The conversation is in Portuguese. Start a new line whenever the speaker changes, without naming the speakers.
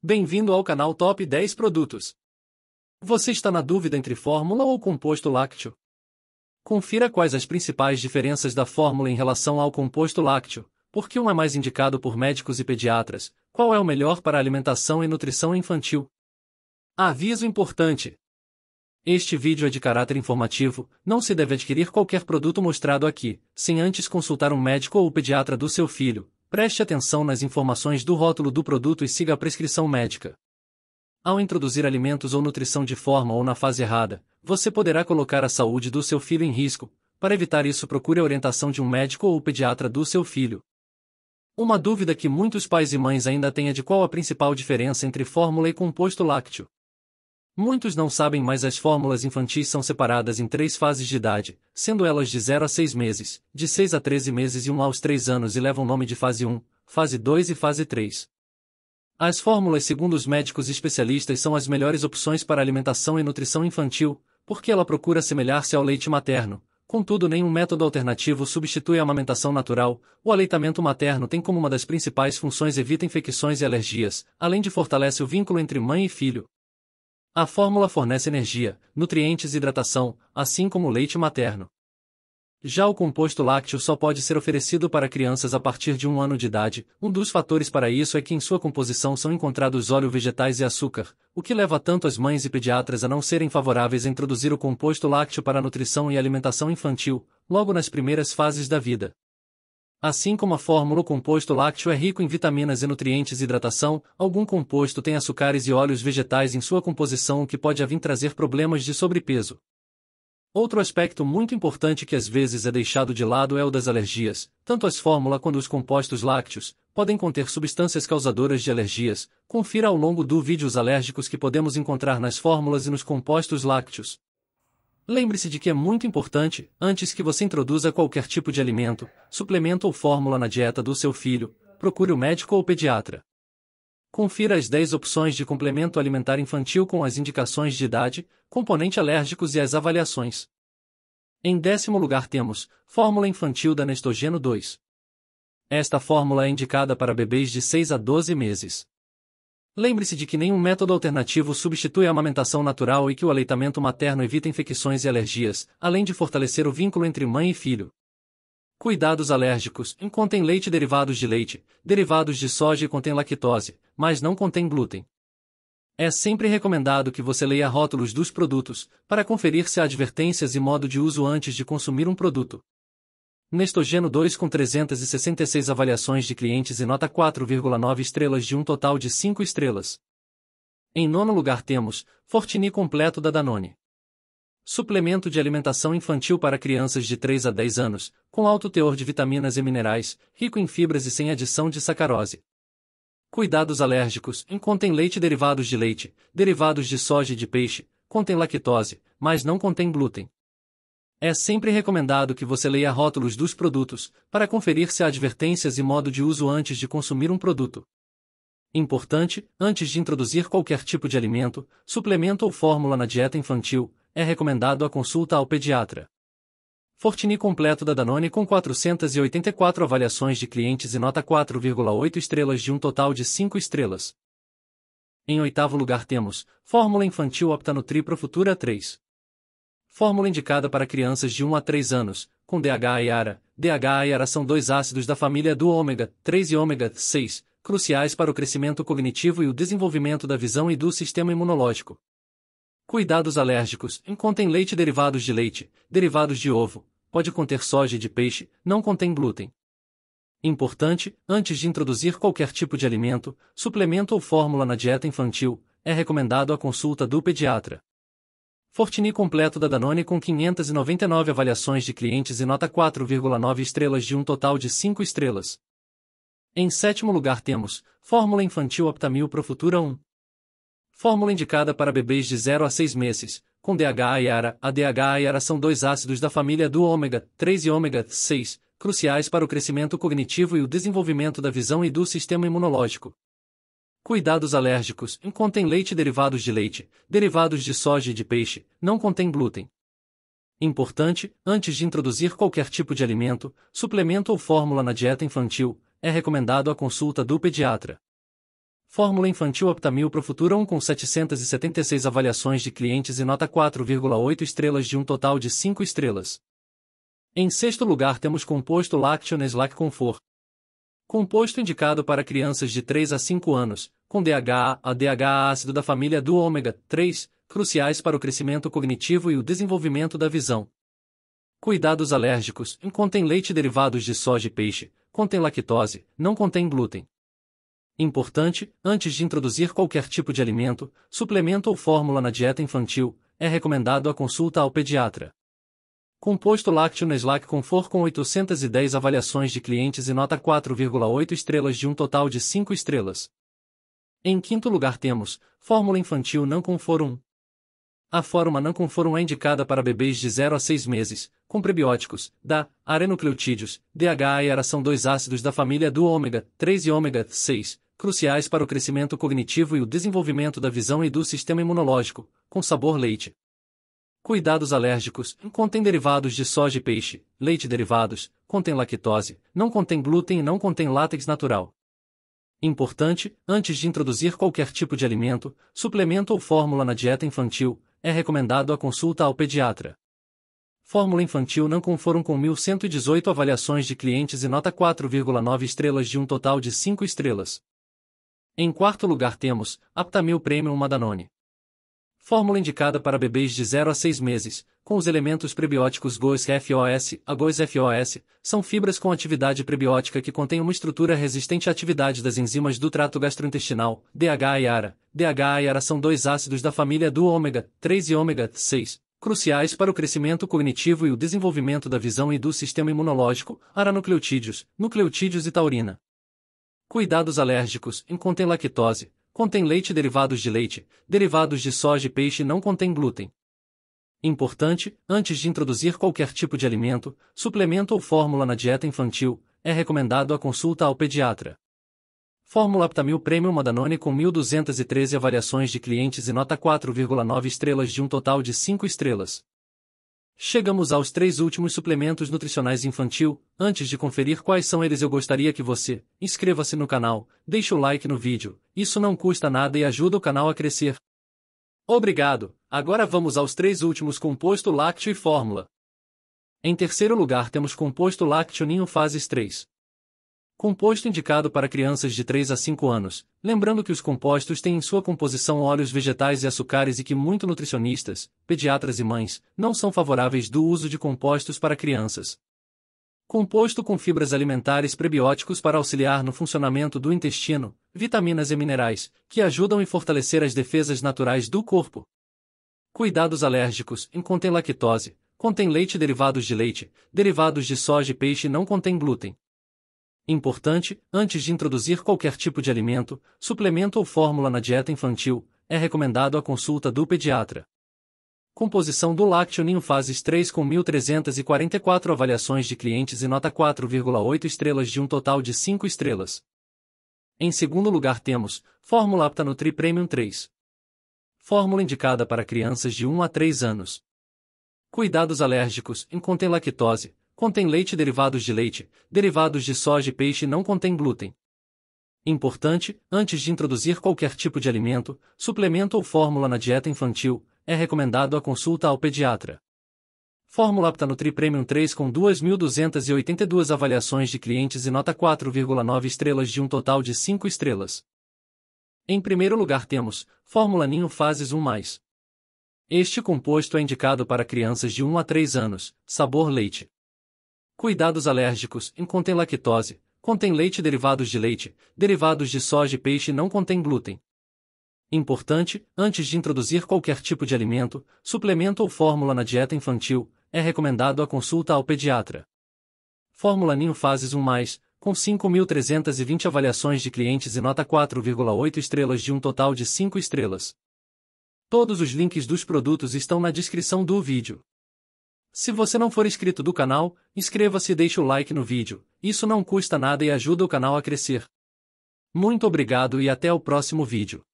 Bem-vindo ao canal Top 10 Produtos. Você está na dúvida entre fórmula ou composto lácteo? Confira quais as principais diferenças da fórmula em relação ao composto lácteo, por que um é mais indicado por médicos e pediatras, qual é o melhor para alimentação e nutrição infantil. Aviso importante: este vídeo é de caráter informativo, não se deve adquirir qualquer produto mostrado aqui, sem antes consultar um médico ou pediatra do seu filho, Preste atenção nas informações do rótulo do produto e siga a prescrição médica. Ao introduzir alimentos ou nutrição de forma ou na fase errada, você poderá colocar a saúde do seu filho em risco. Para evitar isso, procure a orientação de um médico ou pediatra do seu filho. Uma dúvida que muitos pais e mães ainda têm é de qual a principal diferença entre fórmula e composto lácteo. Muitos não sabem, mas as fórmulas infantis são separadas em três fases de idade, sendo elas de 0 a 6 meses, de 6 a 13 meses e 1 aos 3 anos e levam o nome de fase 1, fase 2 e fase 3. As fórmulas, segundo os médicos especialistas, são as melhores opções para alimentação e nutrição infantil, porque ela procura semelhar se ao leite materno. Contudo, nenhum método alternativo substitui a amamentação natural. O aleitamento materno tem como uma das principais funções evitar infecções e alergias, além de fortalece o vínculo entre mãe e filho. A fórmula fornece energia, nutrientes e hidratação, assim como o leite materno. Já o composto lácteo só pode ser oferecido para crianças a partir de um ano de idade, um dos fatores para isso é que em sua composição são encontrados óleo vegetais e açúcar, o que leva tanto as mães e pediatras a não serem favoráveis a introduzir o composto lácteo para a nutrição e alimentação infantil, logo nas primeiras fases da vida. Assim como a fórmula o composto lácteo é rico em vitaminas e nutrientes e hidratação, algum composto tem açúcares e óleos vegetais em sua composição o que pode a trazer problemas de sobrepeso. Outro aspecto muito importante que às vezes é deixado de lado é o das alergias, tanto as fórmulas quanto os compostos lácteos, podem conter substâncias causadoras de alergias, confira ao longo do vídeo os alérgicos que podemos encontrar nas fórmulas e nos compostos lácteos. Lembre-se de que é muito importante, antes que você introduza qualquer tipo de alimento, suplemento ou fórmula na dieta do seu filho, procure o médico ou pediatra. Confira as 10 opções de complemento alimentar infantil com as indicações de idade, componente alérgicos e as avaliações. Em décimo lugar temos, fórmula infantil da Nestogeno 2. Esta fórmula é indicada para bebês de 6 a 12 meses. Lembre-se de que nenhum método alternativo substitui a amamentação natural e que o aleitamento materno evita infecções e alergias, além de fortalecer o vínculo entre mãe e filho. Cuidados alérgicos contém leite derivados de leite, derivados de soja e contém lactose, mas não contém glúten. É sempre recomendado que você leia rótulos dos produtos, para conferir se há advertências e modo de uso antes de consumir um produto. Nestogeno 2 com 366 avaliações de clientes e nota 4,9 estrelas de um total de 5 estrelas. Em nono lugar temos Fortini completo da Danone. Suplemento de alimentação infantil para crianças de 3 a 10 anos, com alto teor de vitaminas e minerais, rico em fibras e sem adição de sacarose. Cuidados alérgicos: contém leite derivados de leite, derivados de soja e de peixe, contém lactose, mas não contém glúten. É sempre recomendado que você leia rótulos dos produtos, para conferir se há advertências e modo de uso antes de consumir um produto. Importante, antes de introduzir qualquer tipo de alimento, suplemento ou fórmula na dieta infantil, é recomendado a consulta ao pediatra. Fortini completo da Danone com 484 avaliações de clientes e nota 4,8 estrelas de um total de 5 estrelas. Em oitavo lugar temos, Fórmula Infantil Optanutri Pro Futura 3. Fórmula indicada para crianças de 1 a 3 anos, com DHA e ARA. DHA e ARA são dois ácidos da família do ômega 3 e ômega 6, cruciais para o crescimento cognitivo e o desenvolvimento da visão e do sistema imunológico. Cuidados alérgicos: contém leite derivados de leite, derivados de ovo, pode conter soja e de peixe, não contém glúten. Importante, antes de introduzir qualquer tipo de alimento, suplemento ou fórmula na dieta infantil, é recomendado a consulta do pediatra. Fortini completo da Danone com 599 avaliações de clientes e nota 4,9 estrelas de um total de 5 estrelas. Em sétimo lugar temos Fórmula Infantil Optamil Pro Futura 1. Fórmula indicada para bebês de 0 a 6 meses, com DHA e ARA. A DHA e ARA são dois ácidos da família do ômega 3 e ômega 6, cruciais para o crescimento cognitivo e o desenvolvimento da visão e do sistema imunológico. Cuidados alérgicos: contém leite derivados de leite, derivados de soja e de peixe, não contém glúten. Importante, antes de introduzir qualquer tipo de alimento, suplemento ou fórmula na dieta infantil, é recomendado a consulta do pediatra. Fórmula infantil Aptamil Pro Futura 1 com 776 avaliações de clientes e nota 4,8 estrelas de um total de 5 estrelas. Em sexto lugar temos composto Lactioneslac Comfort. Composto indicado para crianças de 3 a 5 anos, com DHA a DHA ácido da família do ômega 3, cruciais para o crescimento cognitivo e o desenvolvimento da visão. Cuidados alérgicos: contém leite derivados de soja e peixe, contém lactose, não contém glúten. Importante, antes de introduzir qualquer tipo de alimento, suplemento ou fórmula na dieta infantil, é recomendado a consulta ao pediatra. Composto lácteo Neslac Comfort com 810 avaliações de clientes e nota 4,8 estrelas de um total de 5 estrelas. Em quinto lugar temos, fórmula infantil não conform. A fórmula não conform é indicada para bebês de 0 a 6 meses, com prebióticos, da, arenucleotídeos, DHA e aração dois ácidos da família do ômega 3 e ômega 6, cruciais para o crescimento cognitivo e o desenvolvimento da visão e do sistema imunológico, com sabor leite. Cuidados alérgicos, contém derivados de soja e peixe, leite derivados, contém lactose, não contém glúten e não contém látex natural. Importante, antes de introduzir qualquer tipo de alimento, suplemento ou fórmula na dieta infantil, é recomendado a consulta ao pediatra. Fórmula infantil não conforme com 1.118 avaliações de clientes e nota 4,9 estrelas de um total de 5 estrelas. Em quarto lugar temos, Aptamil Premium Madanone. Fórmula indicada para bebês de 0 a 6 meses, com os elementos prebióticos GOS-FOS. A GOS-FOS são fibras com atividade prebiótica que contêm uma estrutura resistente à atividade das enzimas do trato gastrointestinal, DHA e ARA. DHA e ARA são dois ácidos da família do ômega 3 e ômega 6, cruciais para o crescimento cognitivo e o desenvolvimento da visão e do sistema imunológico, aranucleotídeos, nucleotídeos e taurina. Cuidados alérgicos, em contém lactose, contém leite derivados de leite, derivados de soja e peixe não contém glúten. Importante, antes de introduzir qualquer tipo de alimento, suplemento ou fórmula na dieta infantil, é recomendado a consulta ao pediatra. Fórmula Aptamil Premium Madanone com 1.213 avaliações de clientes e nota 4,9 estrelas de um total de 5 estrelas. Chegamos aos três últimos suplementos nutricionais infantil. Antes de conferir quais são eles, eu gostaria que você inscreva-se no canal, deixe o like no vídeo, isso não custa nada e ajuda o canal a crescer. Obrigado! Agora vamos aos três últimos composto lácteo e fórmula. Em terceiro lugar temos composto lácteo ninho fases 3. Composto indicado para crianças de 3 a 5 anos, lembrando que os compostos têm em sua composição óleos vegetais e açúcares e que muito nutricionistas, pediatras e mães não são favoráveis do uso de compostos para crianças. Composto com fibras alimentares prebióticos para auxiliar no funcionamento do intestino, vitaminas e minerais, que ajudam a fortalecer as defesas naturais do corpo. Cuidados alérgicos: contém lactose, contém leite derivados de leite, derivados de soja e peixe não contém glúten. Importante, antes de introduzir qualquer tipo de alimento, suplemento ou fórmula na dieta infantil, é recomendado a consulta do pediatra. Composição do lácteo ninho fases 3 com 1.344 avaliações de clientes e nota 4,8 estrelas de um total de 5 estrelas. Em segundo lugar temos, Fórmula Apta Nutri Premium 3. Fórmula indicada para crianças de 1 a 3 anos. Cuidados alérgicos, contém lactose, contém leite derivados de leite, derivados de soja e peixe não contém glúten. Importante, antes de introduzir qualquer tipo de alimento, suplemento ou fórmula na dieta infantil, é recomendado a consulta ao pediatra. Fórmula Aptanutri Premium 3 com 2.282 avaliações de clientes e nota 4,9 estrelas de um total de 5 estrelas. Em primeiro lugar temos, Fórmula Ninho Fases 1+. Mais. Este composto é indicado para crianças de 1 a 3 anos, sabor leite. Cuidados alérgicos, contém lactose, contém leite derivados de leite, derivados de soja e peixe não contém glúten. Importante, antes de introduzir qualquer tipo de alimento, suplemento ou fórmula na dieta infantil, é recomendado a consulta ao pediatra. Fórmula Ninho Fases 1 mais, com 5.320 avaliações de clientes e nota 4,8 estrelas de um total de 5 estrelas. Todos os links dos produtos estão na descrição do vídeo. Se você não for inscrito do canal, inscreva-se e deixe o like no vídeo, isso não custa nada e ajuda o canal a crescer. Muito obrigado e até o próximo vídeo.